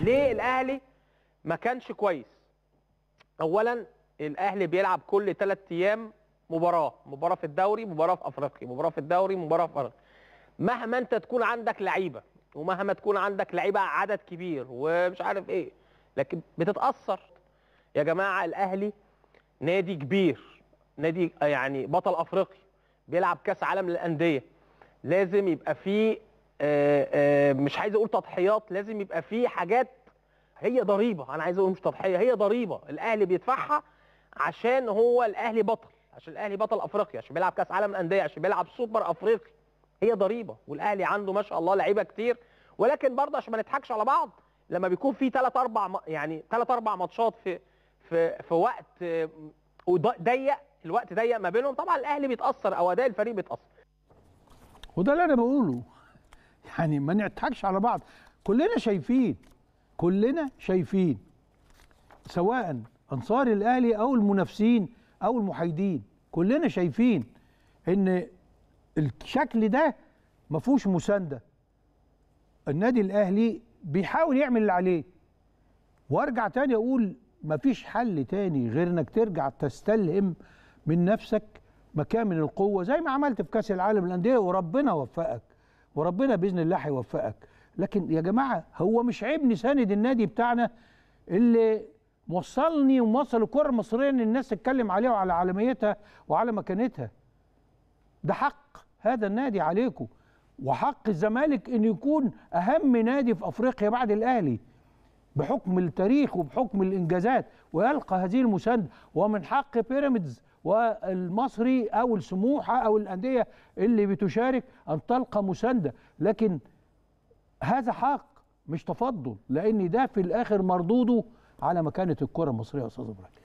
ليه الاهلي ما كانش كويس اولا الاهلي بيلعب كل ثلاث ايام مباراه مباراه في الدوري مباراه في افريقيا مباراه في الدوري مباراه في افريقيا مهما انت تكون عندك لعيبه ومهما تكون عندك لعيبه عدد كبير ومش عارف ايه لكن بتتاثر يا جماعه الاهلي نادي كبير نادي يعني بطل افريقيا بيلعب كاس عالم للانديه لازم يبقى فيه آه، آه، مش عايز اقول تضحيات لازم يبقى في حاجات هي ضريبه انا عايز اقول مش تضحيه هي ضريبه الاهلي بيدفعها عشان هو الاهلي بطل عشان الاهلي بطل افريقيا عشان بيلعب كاس عالم الانديه عشان بيلعب سوبر افريقي هي ضريبه والاهلي عنده ما شاء الله لعيبه كتير ولكن برضه عشان ما نضحكش على بعض لما بيكون في ثلاث اربع يعني ثلاث اربع ماتشات في في في وقت آه، ضيق الوقت ضيق ما بينهم طبعا الاهلي بيتاثر او اداء الفريق بيتاثر وده اللي انا بقوله يعني ما نضحكش على بعض كلنا شايفين كلنا شايفين سواء انصار الاهلي او المنافسين او المحايدين كلنا شايفين ان الشكل ده ما فيهوش مسانده النادي الاهلي بيحاول يعمل اللي عليه وارجع تاني اقول ما فيش حل تاني غير انك ترجع تستلهم من نفسك مكامن القوه زي ما عملت في كاس العالم للانديه وربنا وفقك وربنا باذن الله هيوفقك لكن يا جماعه هو مش عيبني ساند النادي بتاعنا اللي موصلني وموصل الكره المصريه ان الناس تتكلم عليها وعلى عالميتها وعلى مكانتها ده حق هذا النادي عليكم وحق الزمالك ان يكون اهم نادي في افريقيا بعد الاهلي بحكم التاريخ وبحكم الانجازات ويلقى هذه المسانده ومن حق بيراميدز والمصري او السموحه او الانديه اللي بتشارك ان تلقى مسانده لكن هذا حق مش تفضل لان ده في الاخر مردوده على مكانه الكره المصريه يا استاذ ابراهيم